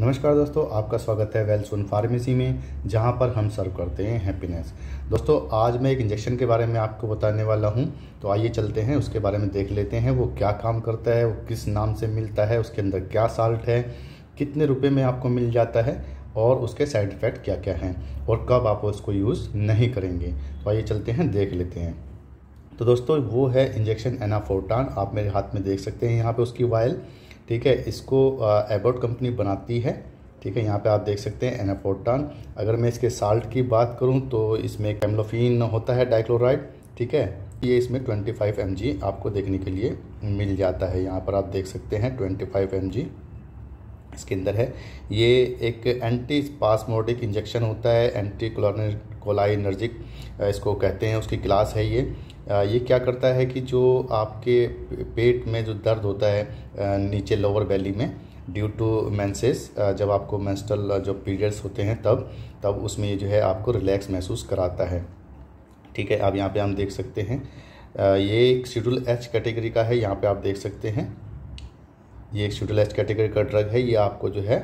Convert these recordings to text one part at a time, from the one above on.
नमस्कार दोस्तों आपका स्वागत है वेलसोन फार्मेसी में जहां पर हम सर्व करते हैं हैप्पीनेस दोस्तों आज मैं एक इंजेक्शन के बारे में आपको बताने वाला हूं तो आइए चलते हैं उसके बारे में देख लेते हैं वो क्या काम करता है वो किस नाम से मिलता है उसके अंदर क्या साल्ट है कितने रुपये में आपको मिल जाता है और उसके साइड इफ़ेक्ट क्या क्या हैं और कब आप उसको यूज़ नहीं करेंगे तो आइए चलते हैं देख लेते हैं तो दोस्तों वो है इंजेक्शन एनाफोटान आप मेरे हाथ में देख सकते हैं यहाँ पर उसकी वायल ठीक है इसको एबोट कंपनी बनाती है ठीक है यहाँ पे आप देख सकते हैं एनाफोटान अगर मैं इसके साल्ट की बात करूँ तो इसमें कैमलोफिन होता है डाइक्लोराइड ठीक है ये इसमें 25 mg आपको देखने के लिए मिल जाता है यहाँ पर आप देख सकते हैं 25 mg इसके अंदर है ये एक एंटी स्पासमोटिक इंजेक्शन होता है एंटी कोलाइनर्जिक इसको कहते हैं उसकी क्लास है ये ये क्या करता है कि जो आपके पेट में जो दर्द होता है नीचे लोअर बैली में ड्यू टू मैंसेस जब आपको मैंस्टल जो पीरियड्स होते हैं तब तब उसमें ये जो है आपको रिलैक्स महसूस कराता है ठीक है अब यहाँ पे हम देख सकते हैं ये एक शेड्यूल एच कैटेगरी का है यहाँ पे आप देख सकते हैं ये एक शूटिलाइज कैटेगरी का ड्रग है ये आपको जो है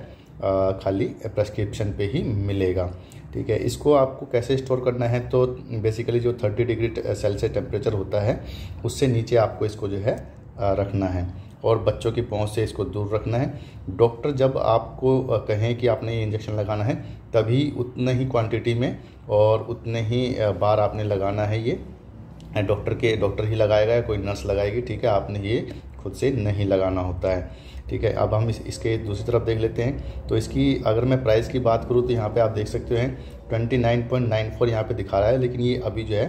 खाली प्रेस्क्रिप्शन पे ही मिलेगा ठीक है इसको आपको कैसे स्टोर करना है तो बेसिकली जो 30 डिग्री सेल्सियस टेम्परेचर होता है उससे नीचे आपको इसको जो है रखना है और बच्चों की पहुंच से इसको दूर रखना है डॉक्टर जब आपको कहें कि आपने ये इंजेक्शन लगाना है तभी उतने ही क्वांटिटी में और उतने ही बार आपने लगाना है ये डॉक्टर के डॉक्टर ही लगाएगा या कोई नर्स लगाएगी ठीक है आपने ये खुद से नहीं लगाना होता है ठीक है अब हम इस इसके दूसरी तरफ देख लेते हैं तो इसकी अगर मैं प्राइस की बात करूँ तो यहाँ पे आप देख सकते हैं twenty nine point nine four यहाँ पर दिखा रहा है लेकिन ये अभी जो है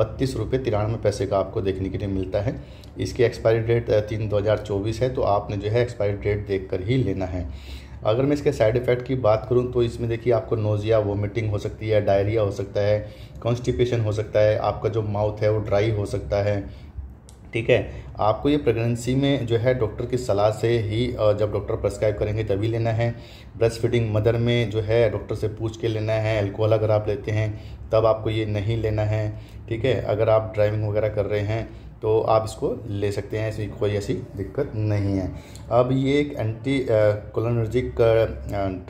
बत्तीस रुपये तिरानवे पैसे का आपको देखने के लिए मिलता है इसकी एक्सपायरी डेट तीन दो हज़ार चौबीस है तो आपने जो है एक्सपायरी डेट देख कर ही लेना है अगर मैं इसके साइड इफ़ेक्ट की बात करूं तो इसमें देखिए आपको नोज़िया वोमिटिंग हो सकती है डायरिया हो सकता है कॉन्स्टिपेशन हो सकता है आपका जो माउथ है वो ड्राई हो सकता है ठीक है आपको ये प्रेगनेंसी में जो है डॉक्टर की सलाह से ही जब डॉक्टर प्रेस्क्राइब करेंगे तभी लेना है ब्रेस्ट फीडिंग मदर में जो है डॉक्टर से पूछ के लेना है एल्कोहल अगर आप लेते हैं तब आपको ये नहीं लेना है ठीक है अगर आप ड्राइविंग वगैरह कर रहे हैं तो आप इसको ले सकते हैं ऐसी कोई ऐसी दिक्कत नहीं है अब ये एक एंटी कोलोनर्जिक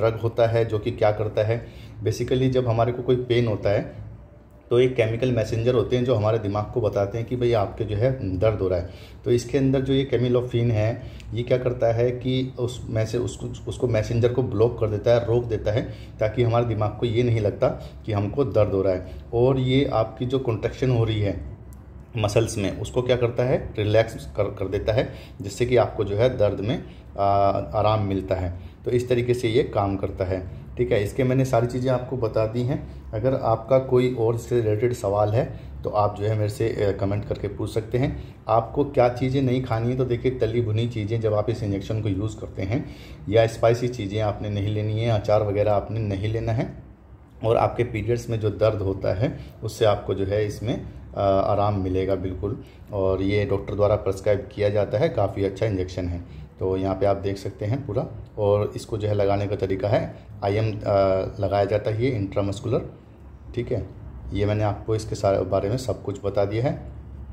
ड्रग होता है जो कि क्या करता है बेसिकली जब हमारे को कोई पेन होता है तो एक केमिकल मैसेंजर होते हैं जो हमारे दिमाग को बताते हैं कि भाई आपके जो है हम्म, दर्द हो रहा है तो इसके अंदर जो ये केमिलोफिन है ये क्या करता है कि उस मैसे उसको उसको मैसेंजर को ब्लॉक कर देता है रोक देता है ताकि हमारे दिमाग को ये नहीं लगता कि हमको दर्द हो रहा है और ये आपकी जो कॉन्ट्रेक्शन हो रही है मसल्स में उसको क्या करता है रिलैक्स कर कर देता है जिससे कि आपको जो है दर्द में आ, आराम मिलता है तो इस तरीके से ये काम करता है ठीक है इसके मैंने सारी चीज़ें आपको बता दी हैं अगर आपका कोई और इससे रिलेटेड सवाल है तो आप जो है मेरे से कमेंट करके पूछ सकते हैं आपको क्या चीज़ें नहीं खानी है तो देखिए तली भुनी चीज़ें जब आप इस इंजेक्शन को यूज़ करते हैं या स्पाइसी चीज़ें आपने नहीं लेनी है अचार वगैरह आपने नहीं लेना है और आपके पीरियड्स में जो दर्द होता है उससे आपको जो है इसमें आराम मिलेगा बिल्कुल और ये डॉक्टर द्वारा प्रस्क्राइब किया जाता है काफ़ी अच्छा इंजेक्शन है तो यहाँ पे आप देख सकते हैं पूरा और इसको जो है लगाने का तरीका है आईएम लगाया जाता है ये इंट्रामस्कुलर ठीक है ये मैंने आपको इसके सारे बारे में सब कुछ बता दिया है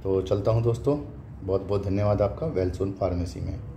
तो चलता हूँ दोस्तों बहुत बहुत धन्यवाद आपका वेलसोन फार्मेसी में